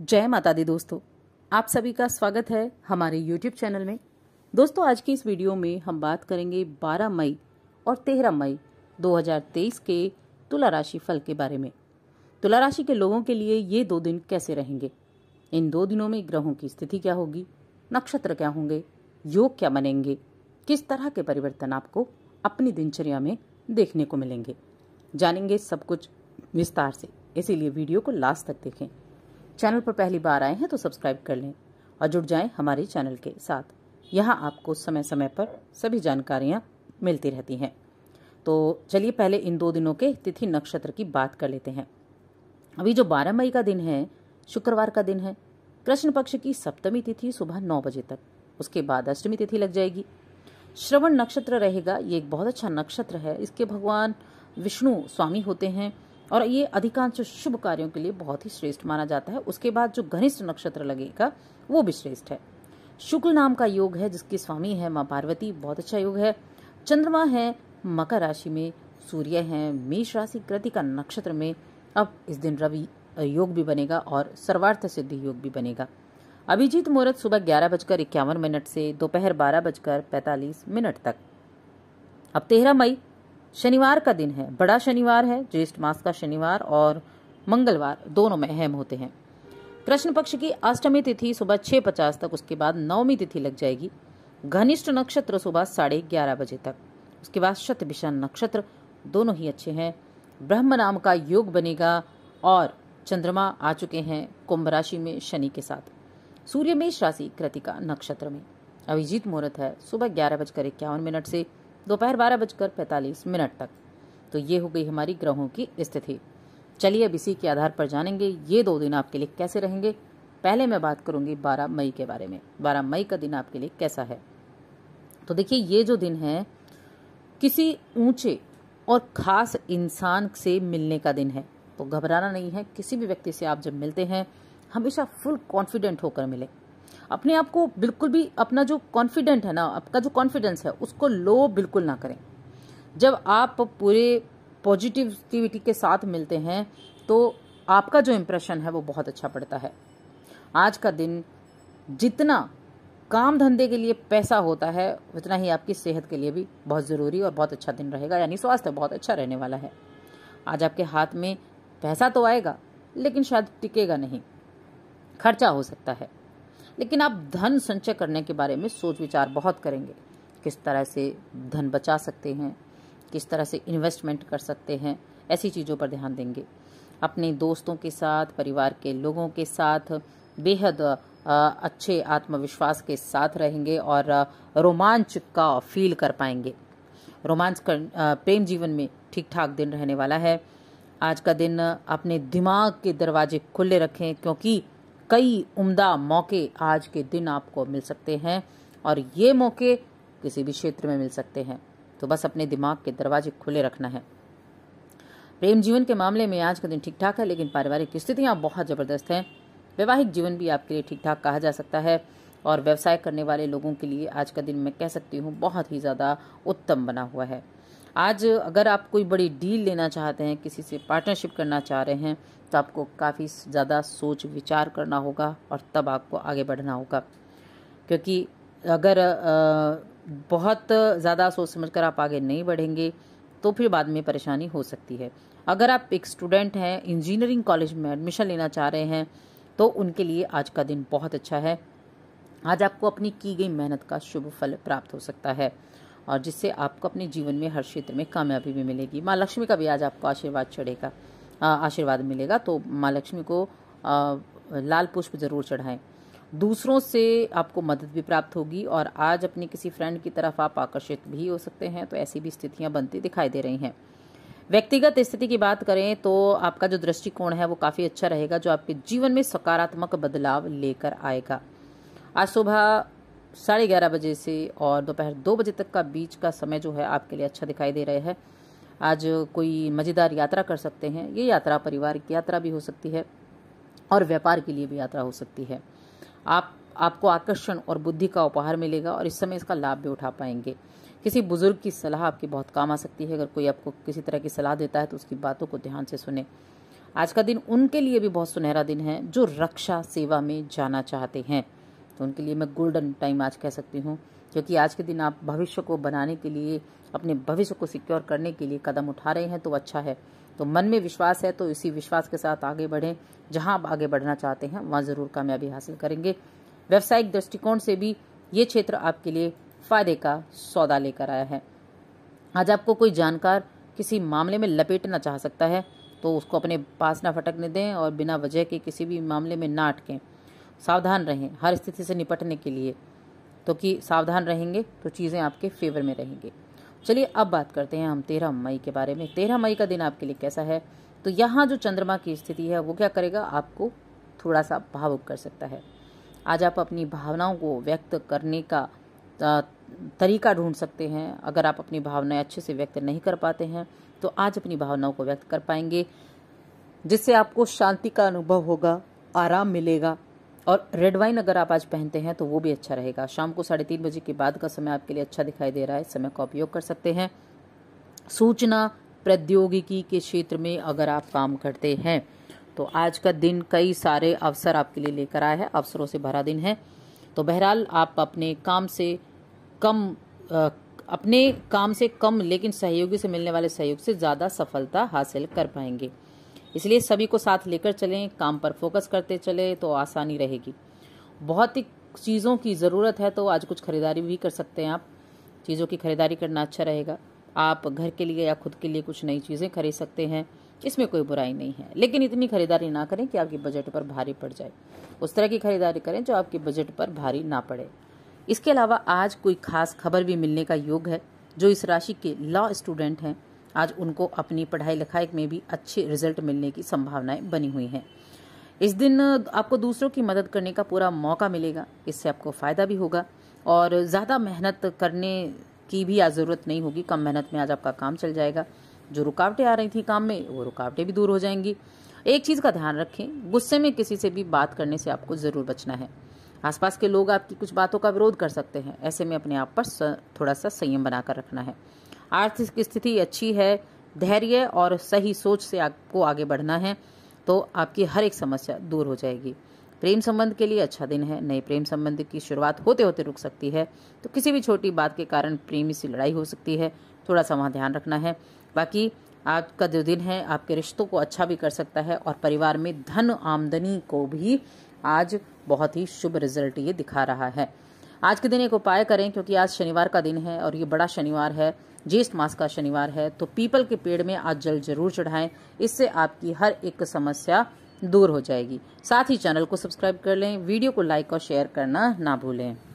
जय माता दी दोस्तों आप सभी का स्वागत है हमारे YouTube चैनल में दोस्तों आज की इस वीडियो में हम बात करेंगे 12 मई और 13 मई 2023 के तुला राशि फल के बारे में तुला राशि के लोगों के लिए ये दो दिन कैसे रहेंगे इन दो दिनों में ग्रहों की स्थिति क्या होगी नक्षत्र क्या होंगे योग क्या बनेंगे किस तरह के परिवर्तन आपको अपनी दिनचर्या में देखने को मिलेंगे जानेंगे सब कुछ विस्तार से इसीलिए वीडियो को लास्ट तक देखें चैनल पर पहली बार आए हैं तो सब्सक्राइब कर लें और जुड़ जाएं हमारे चैनल के साथ यहाँ आपको समय समय पर सभी जानकारियाँ मिलती रहती हैं तो चलिए पहले इन दो दिनों के तिथि नक्षत्र की बात कर लेते हैं अभी जो 12 मई का दिन है शुक्रवार का दिन है कृष्ण पक्ष की सप्तमी तिथि सुबह नौ बजे तक उसके बाद अष्टमी तिथि लग जाएगी श्रवण नक्षत्र रहेगा ये एक बहुत अच्छा नक्षत्र है इसके भगवान विष्णु स्वामी होते हैं और ये अधिकांश शुभ कार्यों के लिए बहुत ही श्रेष्ठ माना जाता है उसके बाद जो घनिष्ठ नक्षत्र लगेगा वो भी श्रेष्ठ है शुक्ल नाम का योग है जिसके स्वामी है माँ पार्वती बहुत अच्छा योग है चंद्रमा है मकर राशि में सूर्य है मेष राशि कृतिका नक्षत्र में अब इस दिन रवि योग भी बनेगा और सर्वार्थ सिद्धि योग भी बनेगा अभिजीत मुहूर्त सुबह ग्यारह बजकर इक्यावन मिनट से दोपहर बारह बजकर पैंतालीस मिनट तक अब तेरह मई शनिवार का दिन है बड़ा शनिवार है ज्येष्ठ मास का शनिवार और मंगलवार दोनों में अहम होते हैं कृष्ण पक्ष की अष्टमी तिथि सुबह छह पचास तक उसके बाद नवमी तिथि लग जाएगी घनिष्ठ नक्षत्र सुबह साढ़े ग्यारह बजे तक उसके बाद शतभिषण नक्षत्र दोनों ही अच्छे हैं ब्रह्म नाम का योग बनेगा और चंद्रमा आ चुके हैं कुंभ राशि में शनि के साथ सूर्य मेष राशि कृतिका नक्षत्र में अभिजीत मुहूर्त है सुबह ग्यारह बजकर इक्यावन मिनट से दोपहर बारह बजकर पैंतालीस मिनट तक तो ये हो गई हमारी ग्रहों की स्थिति चलिए अब इसी के आधार पर जानेंगे ये दो दिन आपके लिए कैसे रहेंगे पहले मैं बात करूंगी 12 मई के बारे में 12 मई का दिन आपके लिए कैसा है तो देखिए ये जो दिन है किसी ऊंचे और खास इंसान से मिलने का दिन है तो घबराना नहीं है किसी भी व्यक्ति से आप जब मिलते हैं हमेशा फुल कॉन्फिडेंट होकर मिले अपने आप को बिल्कुल भी अपना जो कॉन्फिडेंट है ना आपका जो कॉन्फिडेंस है उसको लो बिल्कुल ना करें जब आप पूरे पॉजिटिविटी के साथ मिलते हैं तो आपका जो इम्प्रेशन है वो बहुत अच्छा पड़ता है आज का दिन जितना काम धंधे के लिए पैसा होता है उतना ही आपकी सेहत के लिए भी बहुत ज़रूरी और बहुत अच्छा दिन रहेगा यानी स्वास्थ्य बहुत अच्छा रहने वाला है आज आपके हाथ में पैसा तो आएगा लेकिन शायद टिकेगा नहीं खर्चा हो सकता है लेकिन आप धन संचय करने के बारे में सोच विचार बहुत करेंगे किस तरह से धन बचा सकते हैं किस तरह से इन्वेस्टमेंट कर सकते हैं ऐसी चीज़ों पर ध्यान देंगे अपने दोस्तों के साथ परिवार के लोगों के साथ बेहद अच्छे आत्मविश्वास के साथ रहेंगे और रोमांच का फील कर पाएंगे रोमांच कर प्रेम जीवन में ठीक ठाक दिन रहने वाला है आज का दिन अपने दिमाग के दरवाजे खुले रखें क्योंकि कई उम्दा मौके आज के दिन आपको मिल सकते हैं और ये मौके किसी भी क्षेत्र में मिल सकते हैं तो बस अपने दिमाग के दरवाजे खुले रखना है प्रेम जीवन के मामले में आज का दिन ठीक ठाक है लेकिन पारिवारिक स्थितियां बहुत ज़बरदस्त हैं वैवाहिक जीवन भी आपके लिए ठीक ठाक कहा जा सकता है और व्यवसाय करने वाले लोगों के लिए आज का दिन मैं कह सकती हूँ बहुत ही ज़्यादा उत्तम बना हुआ है आज अगर आप कोई बड़ी डील लेना चाहते हैं किसी से पार्टनरशिप करना चाह रहे हैं तो आपको काफ़ी ज़्यादा सोच विचार करना होगा और तब आपको आगे बढ़ना होगा क्योंकि अगर बहुत ज़्यादा सोच समझ कर आप आगे नहीं बढ़ेंगे तो फिर बाद में परेशानी हो सकती है अगर आप एक स्टूडेंट हैं इंजीनियरिंग कॉलेज में एडमिशन लेना चाह रहे हैं तो उनके लिए आज का दिन बहुत अच्छा है आज आपको अपनी की गई मेहनत का शुभ फल प्राप्त हो सकता है और जिससे आपको अपने जीवन में हर क्षेत्र में कामयाबी भी मिलेगी माँ लक्ष्मी का भी आज आपको आशीर्वाद चढ़ेगा आशीर्वाद मिलेगा तो माँ लक्ष्मी को लाल पुष्प जरूर चढ़ाएं दूसरों से आपको मदद भी प्राप्त होगी और आज अपने किसी फ्रेंड की तरफ आप आकर्षित भी हो सकते हैं तो ऐसी भी स्थितियां बनती दिखाई दे रही हैं व्यक्तिगत स्थिति की बात करें तो आपका जो दृष्टिकोण है वो काफ़ी अच्छा रहेगा जो आपके जीवन में सकारात्मक बदलाव लेकर आएगा आज सुबह साढ़े ग्यारह बजे से और दोपहर दो बजे तक का बीच का समय जो है आपके लिए अच्छा दिखाई दे रहा है आज कोई मज़ेदार यात्रा कर सकते हैं ये यात्रा परिवार की यात्रा भी हो सकती है और व्यापार के लिए भी यात्रा हो सकती है आप आपको आकर्षण और बुद्धि का उपहार मिलेगा और इस समय इसका लाभ भी उठा पाएंगे किसी बुजुर्ग की सलाह आपकी बहुत काम आ सकती है अगर कोई आपको किसी तरह की सलाह देता है तो उसकी बातों को ध्यान से सुने आज का दिन उनके लिए भी बहुत सुनहरा दिन है जो रक्षा सेवा में जाना चाहते हैं तो उनके लिए मैं गोल्डन टाइम आज कह सकती हूँ क्योंकि आज के दिन आप भविष्य को बनाने के लिए अपने भविष्य को सिक्योर करने के लिए कदम उठा रहे हैं तो अच्छा है तो मन में विश्वास है तो इसी विश्वास के साथ आगे बढ़ें जहां आप आगे बढ़ना चाहते हैं वहां ज़रूर कामयाबी हासिल करेंगे व्यावसायिक दृष्टिकोण से भी ये क्षेत्र आपके लिए फायदे का सौदा लेकर आया है आज आपको कोई जानकार किसी मामले में लपेटना चाह सकता है तो उसको अपने पास ना फटकने दें और बिना वजह के किसी भी मामले में ना अटकें सावधान रहें हर स्थिति से निपटने के लिए तो कि सावधान रहेंगे तो चीज़ें आपके फेवर में रहेंगे चलिए अब बात करते हैं हम तेरह मई के बारे में तेरह मई का दिन आपके लिए कैसा है तो यहाँ जो चंद्रमा की स्थिति है वो क्या करेगा आपको थोड़ा सा भावुक कर सकता है आज आप अपनी भावनाओं को व्यक्त करने का तरीका ढूंढ सकते हैं अगर आप अपनी भावनाएं अच्छे से व्यक्त नहीं कर पाते हैं तो आज अपनी भावनाओं को व्यक्त कर पाएंगे जिससे आपको शांति का अनुभव होगा आराम मिलेगा और रेड वाइन अगर आप आज पहनते हैं तो वो भी अच्छा रहेगा शाम को साढ़े तीन बजे के बाद का समय आपके लिए अच्छा दिखाई दे रहा है समय का उपयोग कर सकते हैं सूचना प्रौद्योगिकी के क्षेत्र में अगर आप काम करते हैं तो आज का दिन कई सारे अवसर आपके लिए लेकर आया है अवसरों से भरा दिन है तो बहरहाल आप अपने काम से कम आ, अपने काम से कम लेकिन सहयोगी से मिलने वाले सहयोग से ज़्यादा सफलता हासिल कर पाएंगे इसलिए सभी को साथ लेकर चलें काम पर फोकस करते चले तो आसानी रहेगी बहुत ही चीज़ों की ज़रूरत है तो आज कुछ खरीदारी भी कर सकते हैं आप चीज़ों की खरीदारी करना अच्छा रहेगा आप घर के लिए या खुद के लिए कुछ नई चीज़ें खरीद सकते हैं इसमें कोई बुराई नहीं है लेकिन इतनी खरीदारी ना करें कि आपके बजट पर भारी पड़ जाए उस तरह की खरीदारी करें जो आपके बजट पर भारी ना पड़े इसके अलावा आज कोई खास खबर भी मिलने का योग है जो इस राशि के लॉ स्टूडेंट हैं आज उनको अपनी पढ़ाई लिखाई में भी अच्छे रिजल्ट मिलने की संभावनाएं बनी हुई हैं इस दिन आपको दूसरों की मदद करने का पूरा मौका मिलेगा इससे आपको फ़ायदा भी होगा और ज़्यादा मेहनत करने की भी आज ज़रूरत नहीं होगी कम मेहनत में आज आपका काम चल जाएगा जो रुकावटें आ रही थी काम में वो रुकावटें भी दूर हो जाएंगी एक चीज़ का ध्यान रखें गुस्से में किसी से भी बात करने से आपको ज़रूर बचना है आसपास के लोग आपकी कुछ बातों का विरोध कर सकते हैं ऐसे में अपने आप पर थोड़ा सा संयम बनाकर रखना है आर्थिक स्थिति अच्छी है धैर्य और सही सोच से आपको आगे बढ़ना है तो आपकी हर एक समस्या दूर हो जाएगी प्रेम संबंध के लिए अच्छा दिन है नए प्रेम संबंध की शुरुआत होते होते रुक सकती है तो किसी भी छोटी बात के कारण प्रेमी से लड़ाई हो सकती है थोड़ा सा वहाँ ध्यान रखना है बाकी आपका जो दिन है आपके रिश्तों को अच्छा भी कर सकता है और परिवार में धन आमदनी को भी आज बहुत ही शुभ रिजल्ट ये दिखा रहा है आज के दिन एक उपाय करें क्योंकि आज शनिवार का दिन है और ये बड़ा शनिवार है ज्येष्ठ मास का शनिवार है तो पीपल के पेड़ में आज जल जरूर चढ़ाएं इससे आपकी हर एक समस्या दूर हो जाएगी साथ ही चैनल को सब्सक्राइब कर लें वीडियो को लाइक और शेयर करना ना भूलें